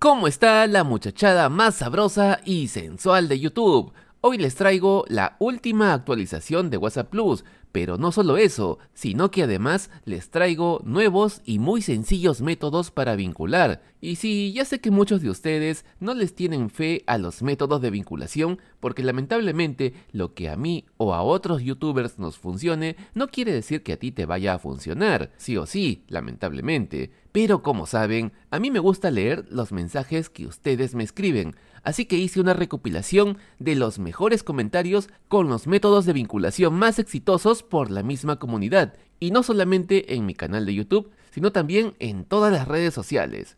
¿Cómo está la muchachada más sabrosa y sensual de YouTube? Hoy les traigo la última actualización de WhatsApp Plus, pero no solo eso, sino que además les traigo nuevos y muy sencillos métodos para vincular y sí, ya sé que muchos de ustedes no les tienen fe a los métodos de vinculación porque lamentablemente lo que a mí o a otros youtubers nos funcione no quiere decir que a ti te vaya a funcionar, sí o sí, lamentablemente. Pero como saben, a mí me gusta leer los mensajes que ustedes me escriben, así que hice una recopilación de los mejores comentarios con los métodos de vinculación más exitosos por la misma comunidad, y no solamente en mi canal de YouTube, sino también en todas las redes sociales.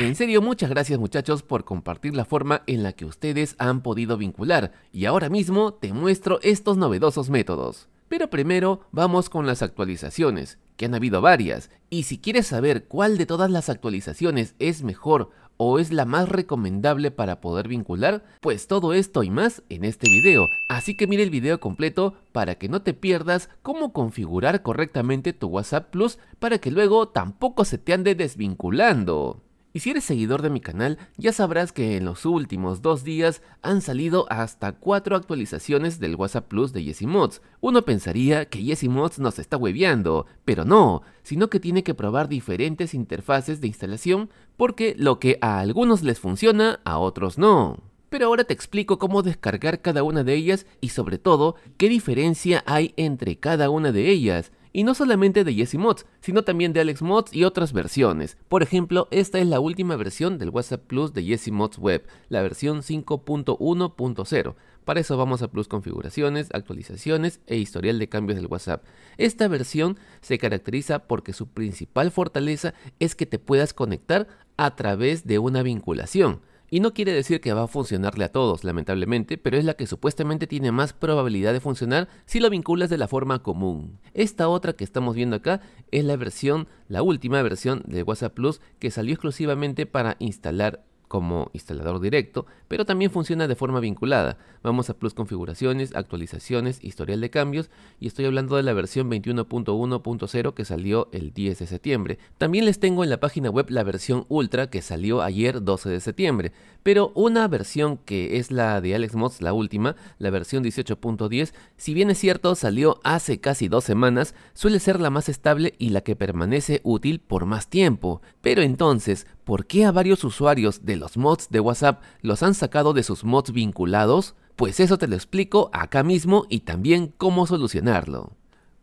En serio, muchas gracias muchachos por compartir la forma en la que ustedes han podido vincular y ahora mismo te muestro estos novedosos métodos. Pero primero vamos con las actualizaciones, que han habido varias, y si quieres saber cuál de todas las actualizaciones es mejor o es la más recomendable para poder vincular? Pues todo esto y más en este video, así que mire el video completo para que no te pierdas cómo configurar correctamente tu WhatsApp Plus para que luego tampoco se te ande desvinculando. Y si eres seguidor de mi canal, ya sabrás que en los últimos dos días han salido hasta cuatro actualizaciones del WhatsApp Plus de Yesimods. Uno pensaría que Yesimods nos está hueveando, pero no, sino que tiene que probar diferentes interfaces de instalación porque lo que a algunos les funciona, a otros no. Pero ahora te explico cómo descargar cada una de ellas y sobre todo qué diferencia hay entre cada una de ellas y no solamente de Jesse Mods, sino también de Alex Mods y otras versiones. Por ejemplo, esta es la última versión del WhatsApp Plus de Jesse Mods Web, la versión 5.1.0. Para eso vamos a Plus Configuraciones, Actualizaciones e Historial de Cambios del WhatsApp. Esta versión se caracteriza porque su principal fortaleza es que te puedas conectar a través de una vinculación. Y no quiere decir que va a funcionarle a todos, lamentablemente, pero es la que supuestamente tiene más probabilidad de funcionar si lo vinculas de la forma común. Esta otra que estamos viendo acá es la versión, la última versión de WhatsApp Plus que salió exclusivamente para instalar como instalador directo, pero también funciona de forma vinculada. Vamos a Plus Configuraciones, Actualizaciones, Historial de Cambios y estoy hablando de la versión 21.1.0 que salió el 10 de septiembre. También les tengo en la página web la versión Ultra que salió ayer 12 de septiembre, pero una versión que es la de AlexMods, la última, la versión 18.10, si bien es cierto salió hace casi dos semanas, suele ser la más estable y la que permanece útil por más tiempo. Pero entonces, ¿Por qué a varios usuarios de los mods de WhatsApp los han sacado de sus mods vinculados? Pues eso te lo explico acá mismo y también cómo solucionarlo.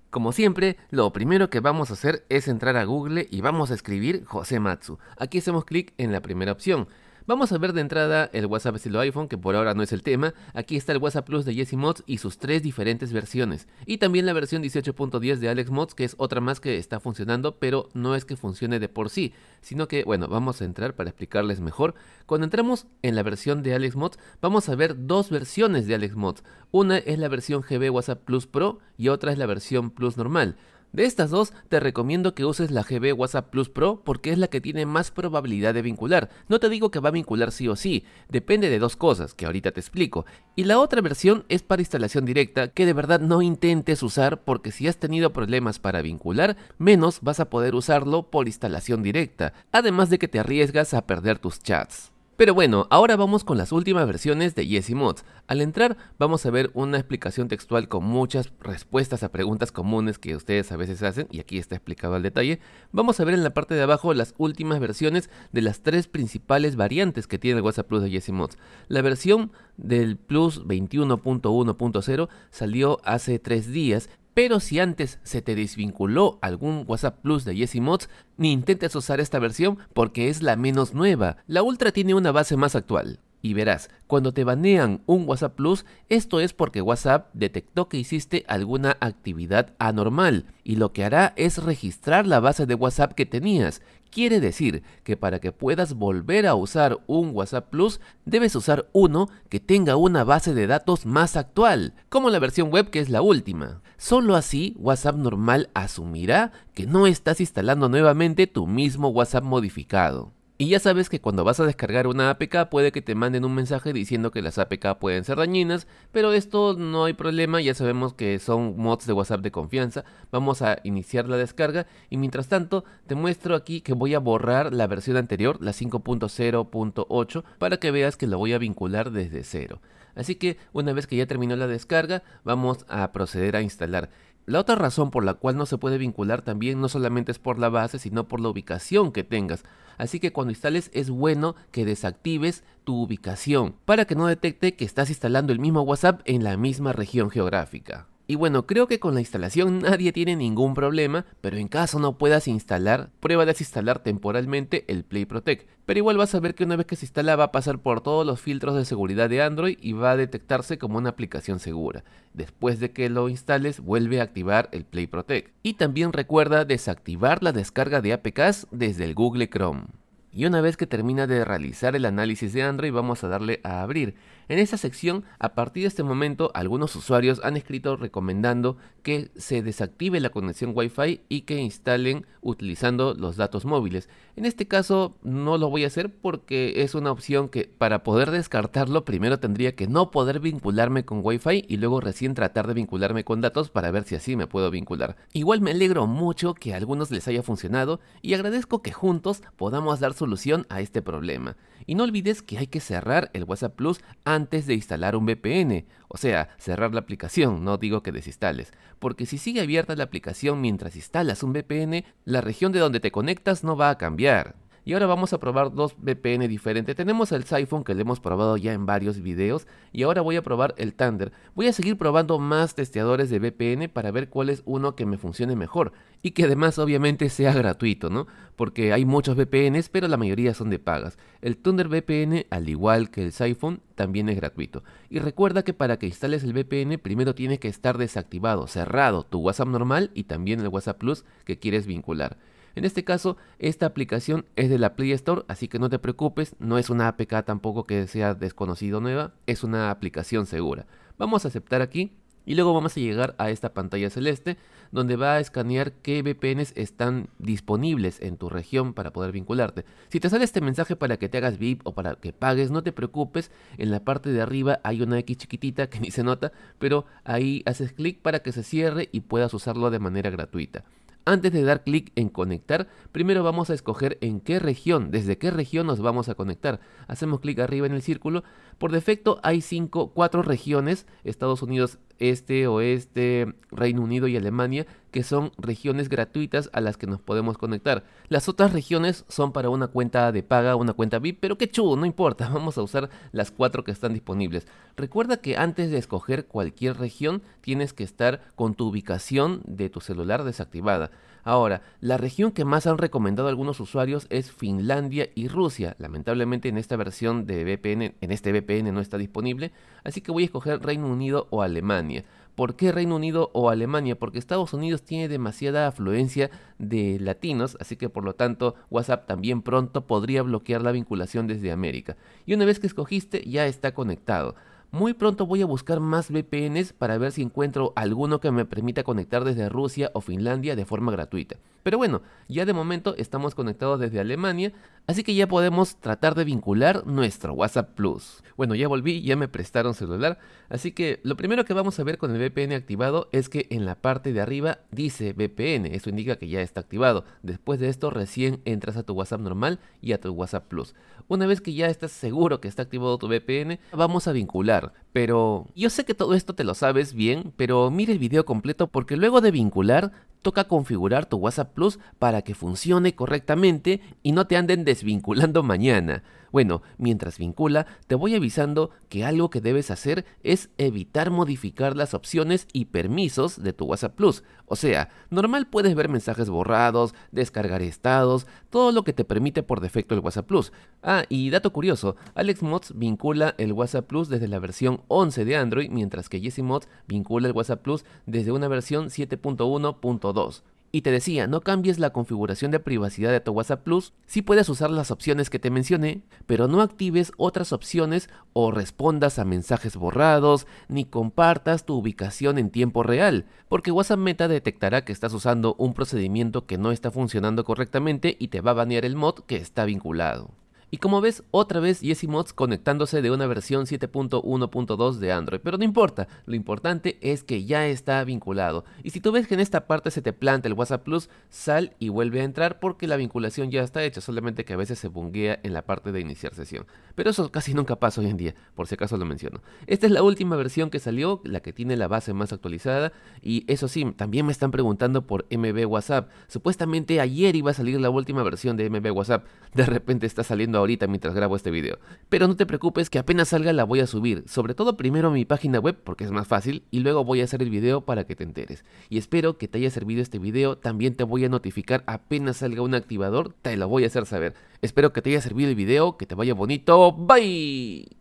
Como siempre, lo primero que vamos a hacer es entrar a Google y vamos a escribir José Matsu. Aquí hacemos clic en la primera opción. Vamos a ver de entrada el WhatsApp estilo iPhone, que por ahora no es el tema. Aquí está el WhatsApp Plus de Jesse Mods y sus tres diferentes versiones. Y también la versión 18.10 de Alex Mods, que es otra más que está funcionando, pero no es que funcione de por sí, sino que, bueno, vamos a entrar para explicarles mejor. Cuando entramos en la versión de Alex Mods, vamos a ver dos versiones de Alex Mods. Una es la versión GB WhatsApp Plus Pro y otra es la versión Plus normal. De estas dos, te recomiendo que uses la GB WhatsApp Plus Pro porque es la que tiene más probabilidad de vincular. No te digo que va a vincular sí o sí, depende de dos cosas, que ahorita te explico. Y la otra versión es para instalación directa, que de verdad no intentes usar porque si has tenido problemas para vincular, menos vas a poder usarlo por instalación directa, además de que te arriesgas a perder tus chats. Pero bueno, ahora vamos con las últimas versiones de Yesi Mods. Al entrar vamos a ver una explicación textual con muchas respuestas a preguntas comunes que ustedes a veces hacen y aquí está explicado al detalle. Vamos a ver en la parte de abajo las últimas versiones de las tres principales variantes que tiene el WhatsApp Plus de Yesi Mods. La versión del Plus 21.1.0 salió hace tres días pero si antes se te desvinculó algún WhatsApp Plus de Jesse Mods, ni intentes usar esta versión porque es la menos nueva. La Ultra tiene una base más actual. Y verás, cuando te banean un WhatsApp Plus, esto es porque WhatsApp detectó que hiciste alguna actividad anormal y lo que hará es registrar la base de WhatsApp que tenías. Quiere decir que para que puedas volver a usar un WhatsApp Plus, debes usar uno que tenga una base de datos más actual, como la versión web que es la última. Solo así, WhatsApp normal asumirá que no estás instalando nuevamente tu mismo WhatsApp modificado. Y ya sabes que cuando vas a descargar una APK puede que te manden un mensaje diciendo que las APK pueden ser dañinas, pero esto no hay problema, ya sabemos que son mods de WhatsApp de confianza. Vamos a iniciar la descarga y mientras tanto te muestro aquí que voy a borrar la versión anterior, la 5.0.8, para que veas que la voy a vincular desde cero. Así que una vez que ya terminó la descarga, vamos a proceder a instalar. La otra razón por la cual no se puede vincular también no solamente es por la base, sino por la ubicación que tengas. Así que cuando instales es bueno que desactives tu ubicación para que no detecte que estás instalando el mismo WhatsApp en la misma región geográfica. Y bueno, creo que con la instalación nadie tiene ningún problema, pero en caso no puedas instalar, prueba de desinstalar temporalmente el Play Protect. Pero igual vas a ver que una vez que se instala va a pasar por todos los filtros de seguridad de Android y va a detectarse como una aplicación segura. Después de que lo instales, vuelve a activar el Play Protect. Y también recuerda desactivar la descarga de APKs desde el Google Chrome. Y una vez que termina de realizar el análisis de Android, vamos a darle a abrir. En esta sección, a partir de este momento, algunos usuarios han escrito recomendando que se desactive la conexión Wi-Fi y que instalen utilizando los datos móviles. En este caso no lo voy a hacer porque es una opción que para poder descartarlo primero tendría que no poder vincularme con Wi-Fi y luego recién tratar de vincularme con datos para ver si así me puedo vincular. Igual me alegro mucho que a algunos les haya funcionado y agradezco que juntos podamos dar solución a este problema. Y no olvides que hay que cerrar el WhatsApp Plus antes antes de instalar un VPN, o sea, cerrar la aplicación, no digo que desinstales, porque si sigue abierta la aplicación mientras instalas un VPN, la región de donde te conectas no va a cambiar. Y ahora vamos a probar dos VPN diferentes. Tenemos el Siphon que le hemos probado ya en varios videos. Y ahora voy a probar el Thunder. Voy a seguir probando más testeadores de VPN para ver cuál es uno que me funcione mejor. Y que además obviamente sea gratuito, ¿no? Porque hay muchos VPNs, pero la mayoría son de pagas. El Thunder VPN, al igual que el Siphon, también es gratuito. Y recuerda que para que instales el VPN primero tiene que estar desactivado, cerrado tu WhatsApp normal y también el WhatsApp Plus que quieres vincular. En este caso, esta aplicación es de la Play Store, así que no te preocupes, no es una APK tampoco que sea desconocido nueva, es una aplicación segura. Vamos a aceptar aquí y luego vamos a llegar a esta pantalla celeste donde va a escanear qué VPNs están disponibles en tu región para poder vincularte. Si te sale este mensaje para que te hagas VIP o para que pagues, no te preocupes, en la parte de arriba hay una X chiquitita que ni se nota, pero ahí haces clic para que se cierre y puedas usarlo de manera gratuita. Antes de dar clic en conectar, primero vamos a escoger en qué región, desde qué región nos vamos a conectar. Hacemos clic arriba en el círculo por defecto hay cinco, cuatro regiones, Estados Unidos Este, Oeste, Reino Unido y Alemania, que son regiones gratuitas a las que nos podemos conectar. Las otras regiones son para una cuenta de paga, una cuenta VIP, pero qué chulo, no importa, vamos a usar las cuatro que están disponibles. Recuerda que antes de escoger cualquier región tienes que estar con tu ubicación de tu celular desactivada. Ahora, la región que más han recomendado algunos usuarios es Finlandia y Rusia. Lamentablemente en esta versión de VPN, en este VPN, no está disponible, así que voy a escoger Reino Unido o Alemania. ¿Por qué Reino Unido o Alemania? Porque Estados Unidos tiene demasiada afluencia de latinos, así que por lo tanto WhatsApp también pronto podría bloquear la vinculación desde América. Y una vez que escogiste ya está conectado. Muy pronto voy a buscar más VPNs para ver si encuentro alguno que me permita conectar desde Rusia o Finlandia de forma gratuita. Pero bueno, ya de momento estamos conectados desde Alemania, así que ya podemos tratar de vincular nuestro WhatsApp Plus. Bueno, ya volví, ya me prestaron celular, así que lo primero que vamos a ver con el VPN activado es que en la parte de arriba dice VPN, eso indica que ya está activado. Después de esto recién entras a tu WhatsApp normal y a tu WhatsApp Plus. Una vez que ya estás seguro que está activado tu VPN, vamos a vincular, pero yo sé que todo esto te lo sabes bien, pero mira el video completo porque luego de vincular toca configurar tu WhatsApp Plus para que funcione correctamente y no te anden desvinculando mañana. Bueno, mientras vincula, te voy avisando que algo que debes hacer es evitar modificar las opciones y permisos de tu WhatsApp Plus. O sea, normal puedes ver mensajes borrados, descargar estados, todo lo que te permite por defecto el WhatsApp Plus. Ah, y dato curioso, Alex Mods vincula el WhatsApp Plus desde la versión 11 de Android, mientras que Jesse Mods vincula el WhatsApp Plus desde una versión 7.1.2. Y te decía, no cambies la configuración de privacidad de tu WhatsApp Plus, si puedes usar las opciones que te mencioné, pero no actives otras opciones o respondas a mensajes borrados, ni compartas tu ubicación en tiempo real, porque WhatsApp Meta detectará que estás usando un procedimiento que no está funcionando correctamente y te va a banear el mod que está vinculado. Y como ves, otra vez Jesse Mods conectándose de una versión 7.1.2 de Android, pero no importa, lo importante es que ya está vinculado. Y si tú ves que en esta parte se te planta el WhatsApp Plus, sal y vuelve a entrar porque la vinculación ya está hecha, solamente que a veces se bunguea en la parte de iniciar sesión. Pero eso casi nunca pasa hoy en día, por si acaso lo menciono. Esta es la última versión que salió, la que tiene la base más actualizada, y eso sí, también me están preguntando por MB WhatsApp. Supuestamente ayer iba a salir la última versión de MB WhatsApp, de repente está saliendo ahorita mientras grabo este video. Pero no te preocupes que apenas salga la voy a subir, sobre todo primero a mi página web porque es más fácil y luego voy a hacer el video para que te enteres. Y espero que te haya servido este video, también te voy a notificar apenas salga un activador, te lo voy a hacer saber. Espero que te haya servido el video, que te vaya bonito, bye.